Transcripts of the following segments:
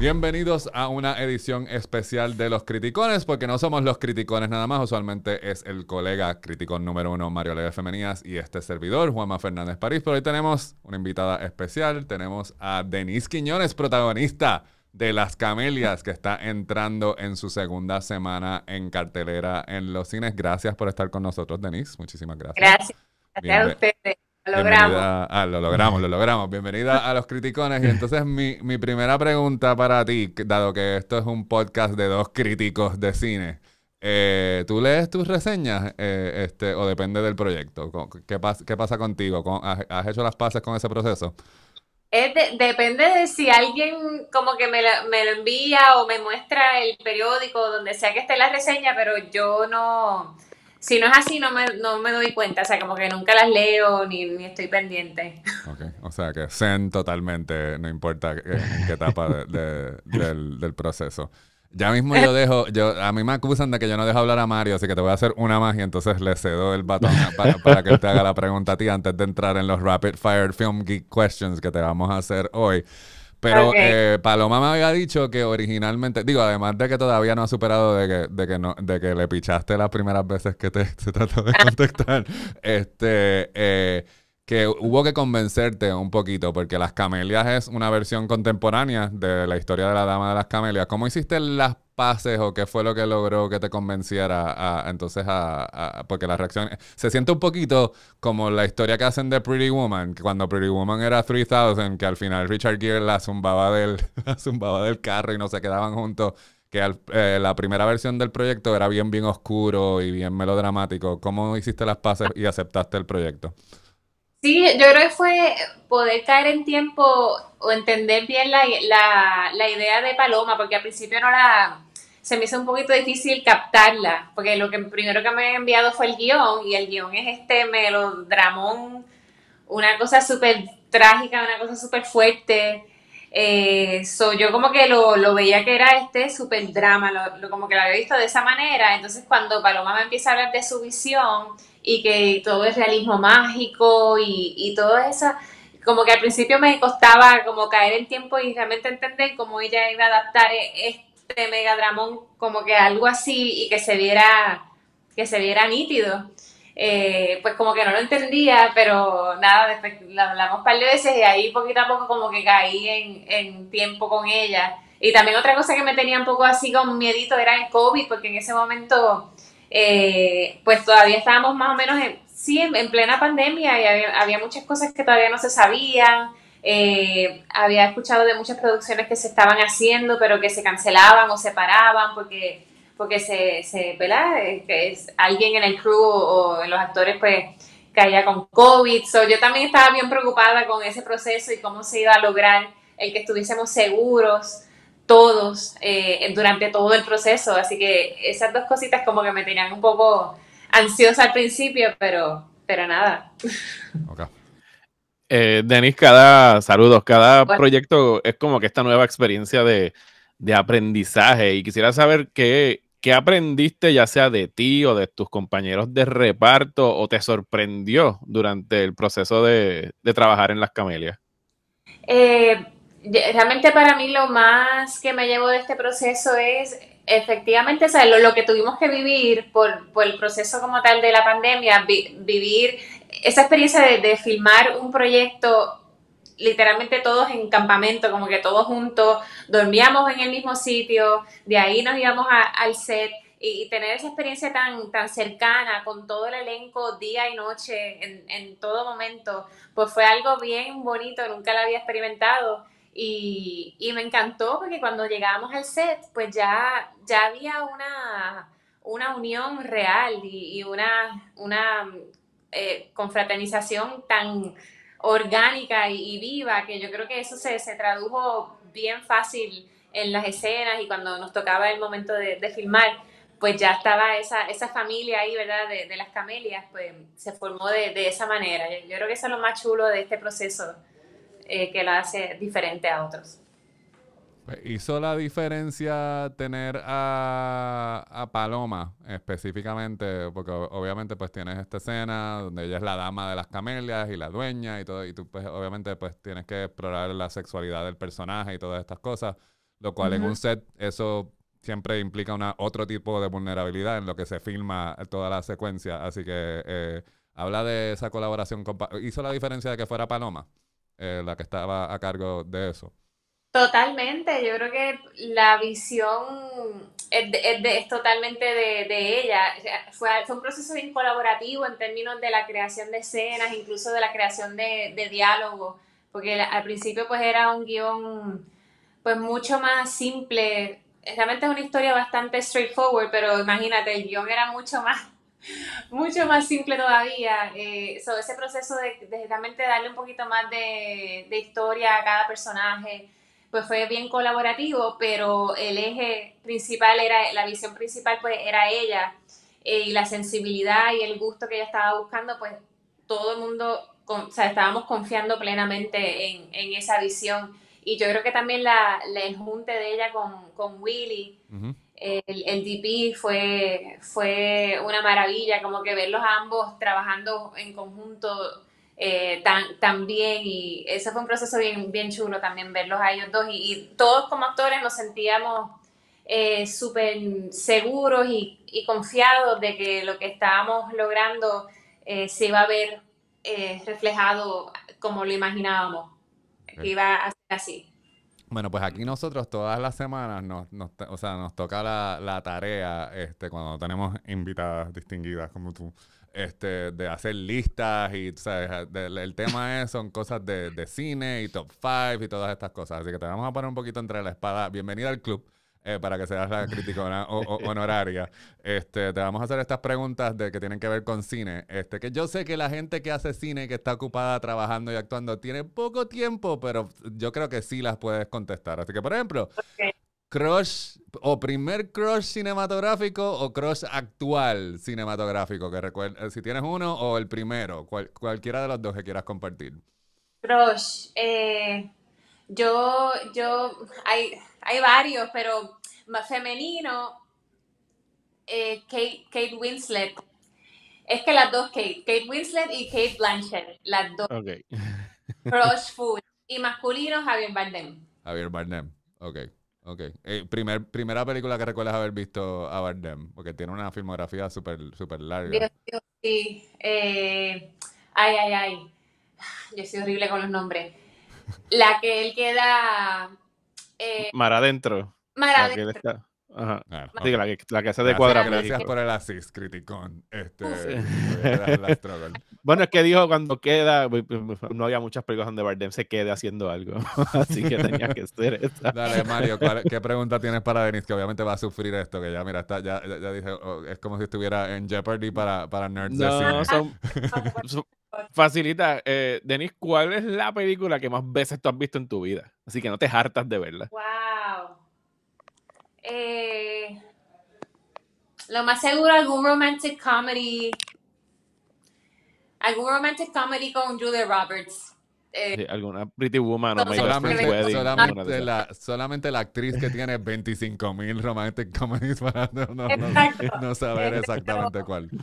Bienvenidos a una edición especial de Los Criticones, porque no somos los criticones nada más, usualmente es el colega criticón número uno, Mario Leve Femenías, y este servidor, Juanma Fernández París. Pero hoy tenemos una invitada especial, tenemos a Denise Quiñones, protagonista de Las Camelias, que está entrando en su segunda semana en cartelera en los cines. Gracias por estar con nosotros, Denise, muchísimas gracias. Gracias, gracias a ustedes. Lo logramos. Ah, lo logramos, lo logramos. Bienvenida a los criticones. Y entonces mi, mi primera pregunta para ti, dado que esto es un podcast de dos críticos de cine. Eh, ¿Tú lees tus reseñas eh, este, o depende del proyecto? ¿Qué, qué pasa contigo? ¿Has hecho las paces con ese proceso? depende de si alguien como que me, me, lo envía o me muestra el periódico, donde sea que esté la reseña, pero yo no si no es así, no me, no me doy cuenta. O sea, como que nunca las leo ni, estoy pendiente. Ok. O sea, que zen totalmente, no importa qué etapa del, proceso. Ya mismo yo dejo, yo, a mí me acusan de que yo no dejo hablar a Mario, así que te voy a hacer una más y entonces le cedo el batón para, para que te haga la pregunta a ti antes de entrar en los Rapid Fire Film Geek Questions que te vamos a hacer hoy. Pero eh, Paloma me había dicho que originalmente, digo, además de que todavía no ha superado de que, de que, no, de que le pichaste las primeras veces que te, trató de contestar, este, eh, que hubo que convencerte un poquito, porque Las Camelias es una versión contemporánea de la historia de la Dama de las Camelias. ¿Cómo hiciste las pases o qué fue lo que logró que te convenciera entonces Porque la reacción... Se siente un poquito como la historia que hacen de Pretty Woman, que cuando Pretty Woman era 3000, que al final Richard Gere la zumbaba del, la zumbaba del carro y no se quedaban juntos que eh, la primera versión del proyecto era bien, bien oscuro y bien melodramático. ¿Cómo hiciste las pases y aceptaste el proyecto? Sí, yo creo que fue poder caer en tiempo o entender bien la, idea de Paloma, porque al principio no era se me hizo un poquito difícil captarla, porque lo que primero que me han enviado fue el guión, y el guión es este melodramón, una cosa súper trágica, una cosa súper fuerte. Eh, yo como que lo, lo, veía que era este súper drama, lo, como que lo había visto de esa manera, entonces cuando Paloma me empieza a hablar de su visión y que todo es realismo mágico y, todo eso, como que al principio me costaba como caer en tiempo y realmente entender cómo ella iba a adaptar este de Megadramón, como que algo así y que se viera, que se viera nítido. Eh, pues como que no lo entendía, pero nada, después hablamos un par de veces y ahí poquito a poco como que caí en, tiempo con ella. Y también otra cosa que me tenía un poco así con miedito era el COVID, porque en ese momento eh, pues todavía estábamos más o menos en, sí, en, plena pandemia y había, muchas cosas que todavía no se sabían, eh, había escuchado de muchas producciones que se estaban haciendo, pero que se cancelaban o se paraban porque, porque se, se ¿verdad? Eh, que alguien en el crew o, en los actores pues caía con COVID. yo también estaba bien preocupada con ese proceso y cómo se iba a lograr el que estuviésemos seguros todos eh, durante todo el proceso. Así que esas dos cositas como que me tenían un poco ansiosa al principio, pero, pero nada. Eh, Denis, cada saludos, cada proyecto es como que esta nueva experiencia de, aprendizaje y quisiera saber qué, aprendiste ya sea de ti o de tus compañeros de reparto o te sorprendió durante el proceso de, trabajar en las camelias. Eh, realmente para mí lo más que me llevo de este proceso es Efectivamente, lo, que tuvimos que vivir por, el proceso como tal de la pandemia, vivir esa experiencia de, de, filmar un proyecto literalmente todos en campamento, como que todos juntos, dormíamos en el mismo sitio, de ahí nos íbamos al set y, tener esa experiencia tan, tan cercana con todo el elenco día y noche en, en todo momento, pues fue algo bien bonito, nunca la había experimentado y, y, me encantó porque cuando llegábamos al set, pues ya, ya había una, unión real y, una, una eh, confraternización tan orgánica y, viva que yo creo que eso se, tradujo bien fácil en las escenas y cuando nos tocaba el momento de, filmar, pues ya estaba esa, esa familia ahí, ¿verdad? De, las camelias, pues se formó de, esa manera. yo creo que eso es lo más chulo de este proceso eh, que la hace diferente a otros. Pues, hizo la diferencia tener a, a, Paloma específicamente, porque obviamente pues tienes esta escena donde ella es la dama de las camelias y la dueña y todo, y tú pues obviamente pues tienes que explorar la sexualidad del personaje y todas estas cosas, lo cual en un set eso siempre implica una, otro tipo de vulnerabilidad en lo que se filma toda la secuencia, así que eh, habla de esa colaboración con... ¿Hizo la diferencia de que fuera Paloma? Eh, la que estaba a cargo de eso. Totalmente, yo creo que la visión es, totalmente de, ella. Fue, un proceso bien colaborativo en términos de la creación de escenas, incluso de la creación de, diálogo, porque al principio pues era un guión pues mucho más simple. Realmente es una historia bastante straightforward, pero imagínate, el guión era mucho más mucho más simple todavía. Eh, ese proceso de, realmente darle un poquito más de, historia a cada personaje, pues fue bien colaborativo, pero el eje principal era, la visión principal pues era ella eh, y la sensibilidad y el gusto que ella estaba buscando, pues todo el mundo, o sea, estábamos confiando plenamente en, esa visión. Y yo creo que también la, el junte de ella con, con Willy, el, DP fue, fue una maravilla, como que verlos ambos trabajando en conjunto eh, tan, bien y ese fue un proceso bien, bien chulo también verlos a ellos dos y, todos como actores nos sentíamos eh, súper seguros y, confiados de que lo que estábamos logrando eh, se iba a ver reflejado como lo imaginábamos, que iba a ser así. Bueno, pues aquí nosotros todas las semanas nos, nos o sea, nos toca la, tarea, este, cuando tenemos invitadas distinguidas como tú, este, de hacer listas y, el tema es, son cosas de, de cine y top five y todas estas cosas. Así que te vamos a poner un poquito entre la espada. Bienvenida al club. Eh, para que seas la crítica honoraria. Este, te vamos a hacer estas preguntas de, que tienen que ver con cine. Este, que yo sé que la gente que hace cine, que está ocupada trabajando y actuando, tiene poco tiempo, pero yo creo que sí las puedes contestar. Así que, por ejemplo, crush o primer crush cinematográfico o crush actual cinematográfico, que recuerden eh, si tienes uno o el primero, cualquiera de los dos que quieras compartir. Crush, eh, yo, yo, hay hay varios, pero más femenino, eh, Kate, Winslet. Es que las dos, Kate, Kate Winslet y Kate Blanchett, las dos. Ok. Crush Food. Y masculino, Javier Bardem. Javier Bardem, ok. Ok. Eh, primera película que recuerdas haber visto a Bardem, porque tiene una filmografía súper super larga. Dios, sí. Eh, ay, ay, ay. Yo soy horrible con los nombres. La que él queda eh, Mar adentro. Mar adentro. la, que, la, hace de cuadra. Pues. Gracias por el assist. criticón. Este, bueno, es que dijo cuando queda, no había muchas películas donde Bardem se quede haciendo algo. Así que tenía que ser esta. Dale, Mario, ¿qué pregunta tienes para Denis Que obviamente va a sufrir esto, que ya, mira, está, ya, ya, dije, oh, es como si estuviera en Jeopardy para, para nerds. No, de son Facilita, eh, Denis, ¿cuál es la película que más veces tú has visto en tu vida? Así que no te hartas de verla. Wow. Eh, lo más seguro, algún romantic comedy. Algún romantic comedy con Julia Roberts. Eh, sí, alguna Pretty Woman no, solamente, solamente, la, solamente, la, actriz que tiene 25 mil romantic comedies para no, saber exactamente cuál. my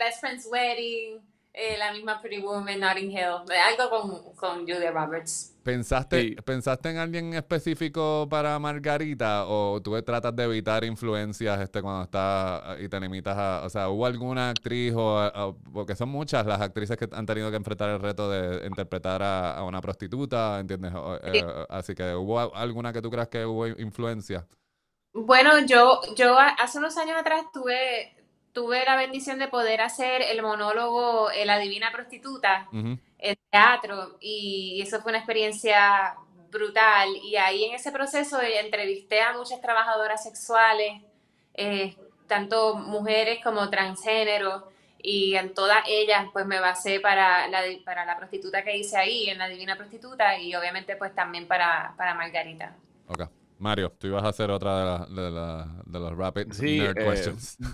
Best Friend's Wedding. Eh, la misma Pretty Woman, Notting Hill, eh, algo con, con Julia Roberts. ¿Pensaste, ¿Pensaste en alguien específico para Margarita o tú tratas de evitar influencias este, cuando estás ah, y te limitas a... O sea, ¿hubo alguna actriz ah, o... porque son muchas las actrices que han tenido que enfrentar el reto de interpretar a, una prostituta, ¿entiendes? Eh, así que ¿hubo alguna que tú creas que hubo influencia? Bueno, yo, yo hace unos años atrás tuve, tuve la bendición de poder hacer el monólogo eh, La Divina Prostituta en teatro y eso fue una experiencia brutal y ahí en ese proceso eh, entrevisté a muchas trabajadoras sexuales, eh, tanto mujeres como transgénero y en todas ellas pues me basé para la, para la prostituta que hice ahí, en La Divina Prostituta y obviamente pues también para, Margarita. Mario, tú ibas a hacer otra de, las de, la, rapid nerd questions.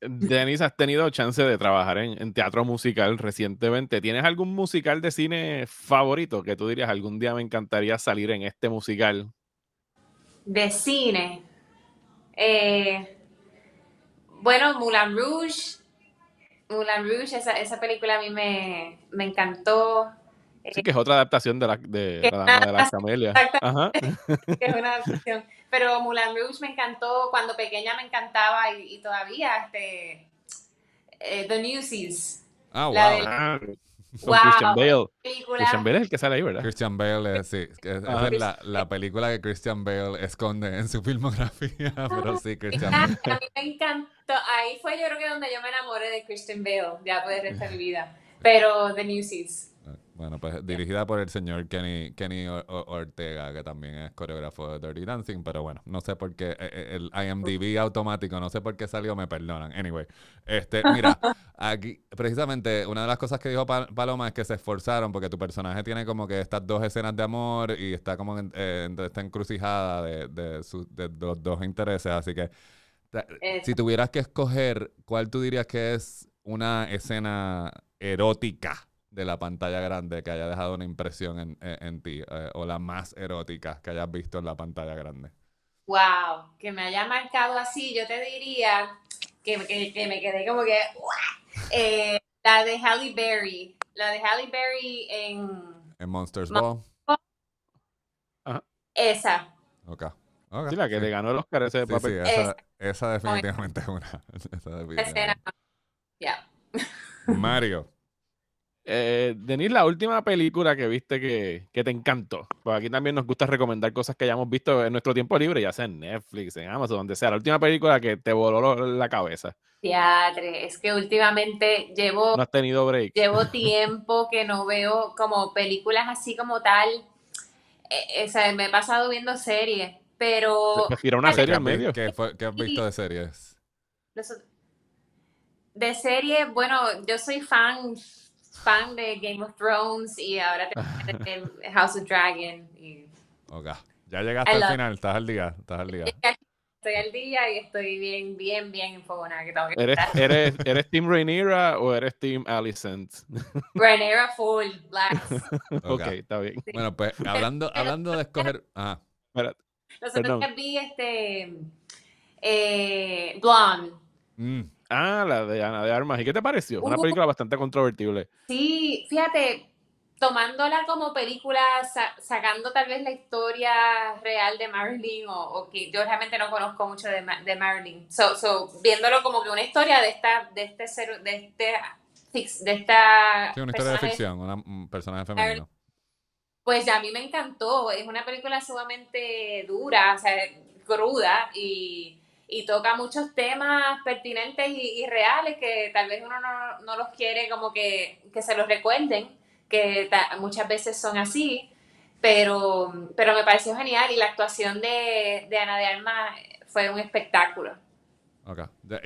Denise, has tenido chance de trabajar en, teatro musical recientemente. ¿Tienes algún musical de cine favorito que tú dirías algún día me encantaría salir en este musical? De cine. Eh, bueno, Moulin Rouge. Moulin Rouge, esa, película a mí me, encantó. Sí, que es otra adaptación de la, de, la, de las Que es una pero Moulin Rouge me encantó, cuando pequeña me encantaba y, todavía, este, eh, The Newsies. Ah, ah wow. Christian Bale. Christian Bale es el que sale ahí, ¿verdad? Christian Bale, sí. es ah. la, la, película que Christian Bale esconde en su filmografía, pero sí, Christian Bale. A mí me encantó. Ahí fue yo creo que donde yo me enamoré de Christian Bale, ya puede ser mi vida. Pero The Newsies. Bueno, pues dirigida por el señor Kenny, Kenny Ortega, que también es coreógrafo de Dirty Dancing, pero bueno, no sé por qué eh, eh, el IMDb automático, no sé por qué salió, me perdonan. Anyway, este, mira, aquí precisamente una de las cosas que dijo Paloma es que se esforzaron porque tu personaje tiene como que estas dos escenas de amor y está como en, eh, encrucijada de, de, de los dos intereses, así que si tuvieras que escoger, ¿cuál tú dirías que es una escena erótica? de la pantalla grande que haya dejado una impresión en, en, ti eh, o la más erótica que hayas visto en la pantalla grande? Wow, que me haya marcado así, yo te diría que, que, que me quedé como que eh, la de Halle Berry, la de Halle Berry en, en Monsters Ball. Esa. Ok. okay. Sí, la que le ganó el Oscar de papel. Sí, esa, definitivamente es una. Esa Yeah. Mario. Eh, Denis, la última película que viste que, te encantó. porque aquí también nos gusta recomendar cosas que hayamos visto en nuestro tiempo libre, ya sea en Netflix, en Amazon, donde sea. La última película que te voló la cabeza. Teatre, es que últimamente llevo. No has tenido break. Llevo tiempo que no veo como películas así como tal. Eh, eh, o sea, me he pasado viendo series, pero. una serie medio. ¿Qué, qué has visto de series? De series, bueno, yo soy fan fan de Game of Thrones y ahora tengo House of Dragon. Ok, ya llegaste al final, estás al día, estás al día. Estoy al día y estoy bien, bien, bien enfocada. que ¿Eres, ¿Eres, ¿Eres Team Rhaenyra o eres Team Alicent? Rhaenyra full, blacks. Ok, está bien. Bueno, pues hablando, hablando de escoger... Ajá. Espérate. otros que vi este... Eh, Blonde. Mm. Ah, la de Ana de Armas. ¿Y qué te pareció? Una película bastante controvertible. Sí, fíjate, tomándola como película, sacando tal vez la historia real de Marilyn, o, que yo realmente no conozco mucho de, Marilyn, so, viéndolo como que una historia de esta, de este ser, de este, de esta... Sí, una historia de ficción, una, personaje femenino. Pues ya a mí me encantó, es una película sumamente dura, o sea, cruda y y toca muchos temas pertinentes y, reales que tal vez uno no, los quiere como que, se los recuerden, que muchas veces son así, pero, pero me pareció genial y la actuación de, de Ana de Alma fue un espectáculo.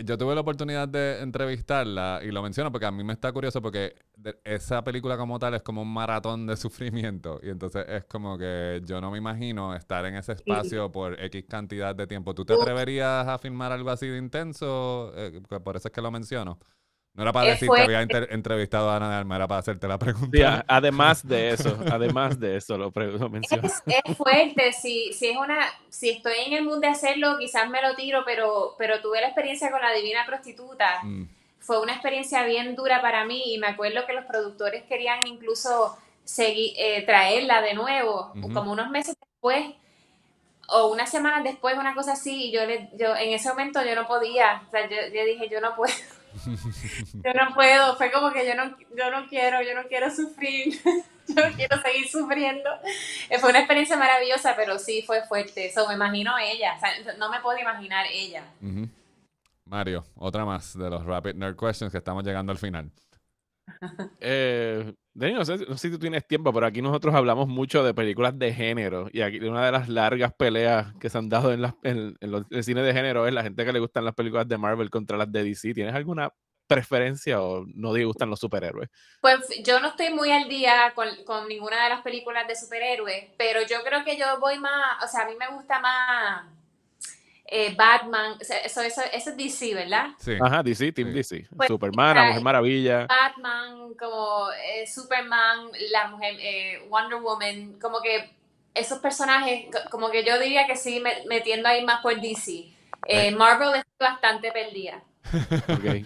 Yo, tuve la oportunidad de entrevistarla y lo menciono porque a mí me está curioso porque esa película como tal es como un maratón de sufrimiento y entonces es como que yo no me imagino estar en ese espacio por X cantidad de tiempo. ¿Tú te atreverías a filmar algo así de intenso? Eh, por eso es que lo menciono. No era para eh, decir que había entrevistado a Ana de Arma era para hacerte la pregunta. además de eso, además de eso, lo, lo Es, fuerte, si, si, es una, si estoy en el mundo de hacerlo, quizás me lo tiro, pero, pero tuve la experiencia con la divina prostituta. Mm. Fue una experiencia bien dura para mí y me acuerdo que los productores querían incluso seguir, eh, traerla de nuevo, como unos meses después o unas semanas después, una cosa así, y yo, yo en ese momento yo no podía, o sea, yo dije, yo no puedo yo no puedo, fue como que yo no, yo no quiero, yo no quiero sufrir, yo no quiero seguir sufriendo. Eh, fue una experiencia maravillosa, pero sí fue fuerte. Eso me imagino ella, no me puedo imaginar ella. Mario, otra más de los Rapid Nerd Questions que estamos llegando al final. eh, no sé, si tú tienes tiempo, pero aquí nosotros hablamos mucho de películas de género. Y aquí una de las largas peleas que se han dado en, los, el cine de género es la gente que le gustan las películas de Marvel contra las de DC. ¿Tienes alguna preferencia o no te gustan los superhéroes? Pues yo no estoy muy al día con, con ninguna de las películas de superhéroes, pero yo creo que yo voy más, o sea, a mí me gusta más eh, Batman, eso, eso, es DC, ¿verdad? Sí. Ajá, DC, Team DC. Pues, Superman, la Mujer Maravilla. Batman, como eh, Superman, la mujer, eh, Wonder Woman, como que esos personajes, como que yo diría que sí, metiendo ahí más por DC. Eh, Marvel es bastante perdida. Okay.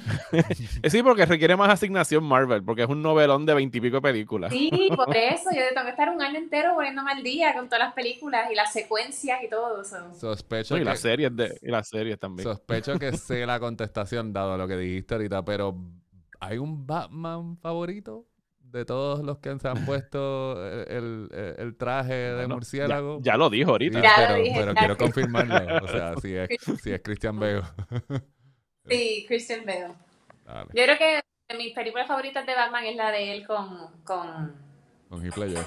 sí, porque requiere más asignación Marvel, porque es un novelón de veintipico películas. Sí, por eso. Yo tengo que estar un año entero poniéndome al día con todas las películas y las secuencias y todo. Sospecho. y, las series de... las series también. Sospecho que sé la contestación, dado lo que dijiste ahorita, pero ¿hay un Batman favorito? de todos los que se han puesto e-, el, e-, el, traje de murciélago. Ya, lo dijo ahorita. pero, quiero confirmarlo. O sea, si es, si es Christian Bale. Sí, Christian Bale. Yo creo que de mis películas favoritas de Batman es la de él con. Con, con Heath Ledger.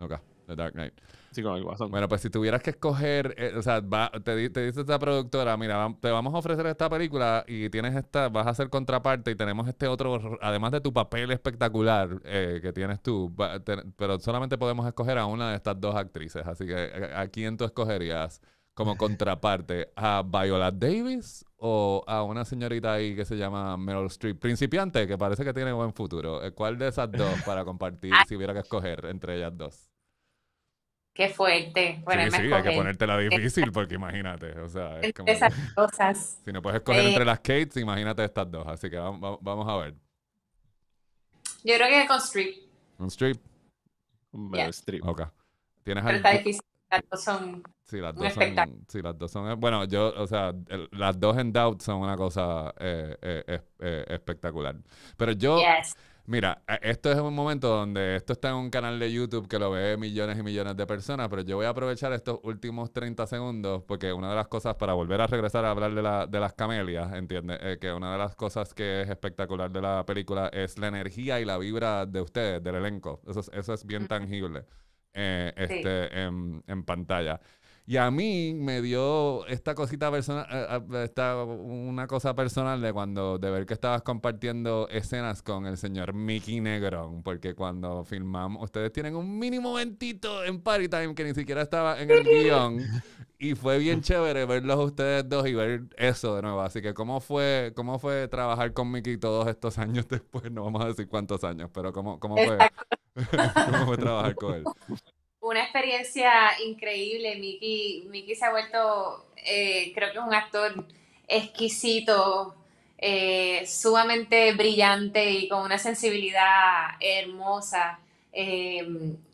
Ok, The Dark Knight. Sí, con el Guasón. Bueno, pues si tuvieras que escoger, eh, o sea, te, dice esta productora, mira, te vamos a ofrecer esta película y tienes esta, vas a ser contraparte y tenemos este otro, además de tu papel espectacular eh, que tienes tú, pero solamente podemos escoger a una de estas dos actrices, así que ¿a, eh, a quién tú escogerías como contraparte? ¿A Viola Davis o a una señorita ahí que se llama Meryl Streep, principiante, que parece que tiene buen futuro. Eh, ¿Cuál de esas dos para compartir ah. si hubiera que escoger entre ellas dos? Qué fuerte. Bueno, sí, sí, hay que ponértela difícil porque imagínate, o sea, es esas cosas. Si no puedes escoger entre eh. las Kates, imagínate estas dos, así que vamos, a ver. Yo creo que con Streep. ¿Con Streep? Un yeah. Streep. Ok. ¿Tienes Pero difícil. Las dos son sí, las dos son, sí, las dos son. Eh, bueno, yo, o sea, las dos en Doubt son una cosa eh, eh, espectacular. Pero yo. Mira, esto es un momento donde esto está en un canal de YouTube que lo ve millones y millones de personas, pero yo voy a aprovechar estos últimos 30 segundos porque una de las cosas, para volver a regresar a hablar de, la, de las camelias, ¿entiendes? que una de las cosas que es espectacular de la película es la energía y la vibra de ustedes, del elenco. Eso eso es bien tangible. Eh, este, en, pantalla. Y a mí me dio esta cosita personal, eh, eh, esta, una cosa personal de cuando, de ver que estabas compartiendo escenas con el señor Mickey Negrón, porque cuando filmamos, ustedes tienen un mínimo momentito en Party Time que ni siquiera estaba en el guión. Y fue bien chévere verlos ustedes dos y ver eso de nuevo. Así que, ¿cómo fue, cómo fue trabajar con Mickey todos estos años después? No vamos a decir cuántos años, pero ¿cómo, cómo fue? ¿Cómo fue trabajar con él? Una experiencia increíble. Miki Mickey se ha vuelto, eh, creo que es un actor exquisito, eh, sumamente brillante y con una sensibilidad hermosa. Eh,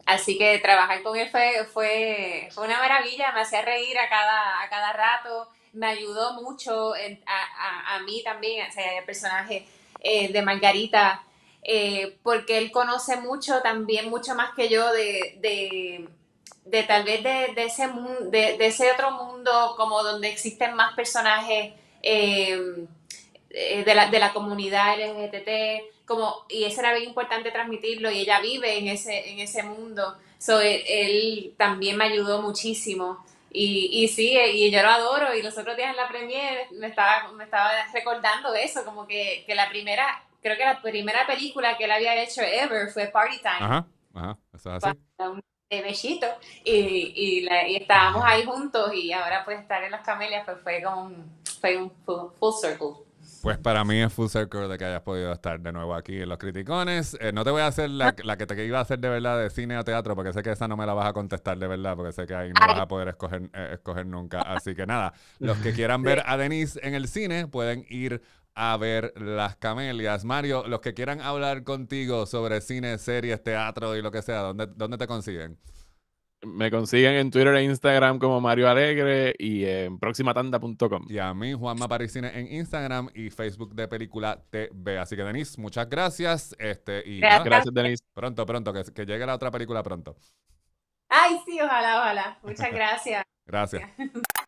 así que trabajar con él fue, fue, una maravilla, me hacía reír a cada, a cada rato, me ayudó mucho a, a, a, mí también, o el personaje de Margarita eh, porque él conoce mucho también, mucho más que yo de, tal vez de, ese de, ese otro mundo como donde existen más personajes em, eh, de, la, comunidad LGTB, como, y eso era bien importante transmitirlo y ella vive en ese, en ese mundo. So, él, también me ayudó muchísimo. Y, y sí, y yo lo adoro. Y los otros días en la premiere me estaba, me estaba recordando eso, como que, que la primera creo que la primera película que él había hecho ever fue Party Time. Ajá, ajá, eso es así. un Y, y, estábamos ahí juntos y ahora pues estar en las camelias pues fue como un, fue un full, circle. Pues para mí es full circle de que hayas podido estar de nuevo aquí en Los Criticones. Eh, no te voy a hacer la, ah. la, que te iba a hacer de verdad de cine o teatro, porque sé que esa no me la vas a contestar de verdad, porque sé que ahí no vas a poder escoger, eh, escoger nunca. Así que nada, los que quieran ver a Denise en el cine pueden ir a ver las camelias. Mario, los que quieran hablar contigo sobre cine, series, teatro y lo que sea, ¿dónde, dónde te consiguen? Me consiguen en Twitter e Instagram como Mario Alegre y en proximatanda.com. Y a mí, Juanma cine en Instagram y Facebook de Película TV. Así que, Denis muchas gracias. Este, y gracias, Denis Pronto, pronto, que, que llegue la otra película pronto. Ay, sí, ojalá, ojalá. Muchas gracias. gracias.